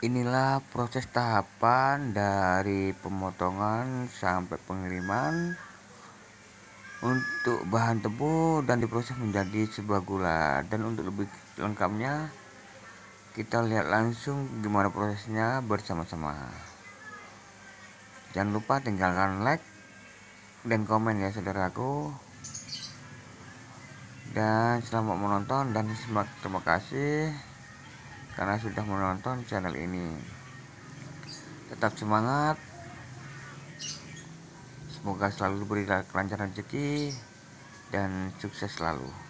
inilah proses tahapan dari pemotongan sampai pengiriman untuk bahan tebu dan diproses menjadi sebuah gula dan untuk lebih lengkapnya kita lihat langsung gimana prosesnya bersama-sama jangan lupa tinggalkan like dan komen ya saudaraku dan selamat menonton dan terima kasih karena sudah menonton channel ini. Tetap semangat. Semoga selalu diberi kelancaran rezeki dan sukses selalu.